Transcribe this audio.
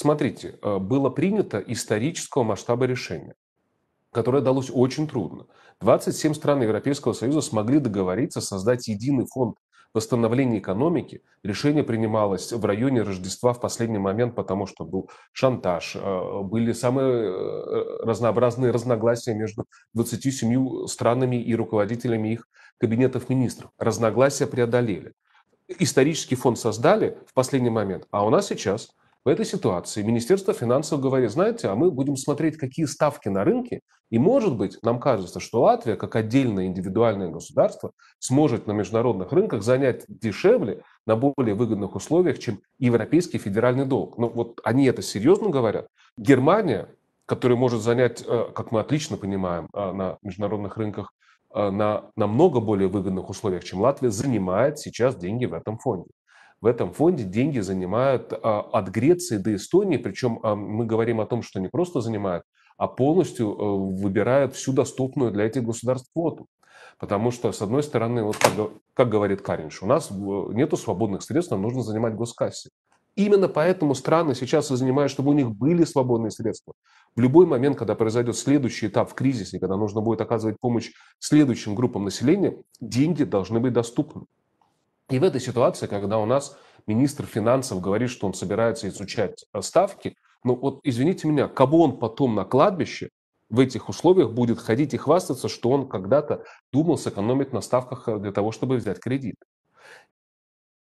Смотрите, э, было принято исторического масштаба решение, которое далось очень трудно. 27 стран Европейского Союза смогли договориться создать единый фонд восстановления экономики. Решение принималось в районе Рождества в последний момент, потому что был шантаж, э, были самые э, разнообразные разногласия между 27 странами и руководителями их кабинетов министров. Разногласия преодолели. Исторический фонд создали в последний момент, а у нас сейчас в этой ситуации Министерство финансов говорит, знаете, а мы будем смотреть, какие ставки на рынке, и, может быть, нам кажется, что Латвия, как отдельное индивидуальное государство, сможет на международных рынках занять дешевле, на более выгодных условиях, чем европейский федеральный долг. Но ну, вот они это серьезно говорят. Германия, которая может занять, э, как мы отлично понимаем, э, на международных рынках э, на намного более выгодных условиях, чем Латвия, занимает сейчас деньги в этом фонде в этом фонде деньги занимают а, от Греции до Эстонии, причем а, мы говорим о том, что не просто занимают, а полностью э, выбирают всю доступную для этих государств квоту. Потому что, с одной стороны, вот как, как говорит Каринш, у нас э, нету свободных средств, нам нужно занимать госкассе. Именно поэтому страны сейчас и занимают, чтобы у них были свободные средства. В любой момент, когда произойдет следующий этап в кризисе, когда нужно будет оказывать помощь следующим группам населения, деньги должны быть доступны. И в этой ситуации, когда у нас министр финансов говорит, что он собирается изучать э, ставки, ну вот, извините меня, кого он потом на кладбище в этих условиях будет ходить и хвастаться, что он когда-то думал сэкономить на ставках э, для того, чтобы взять кредит.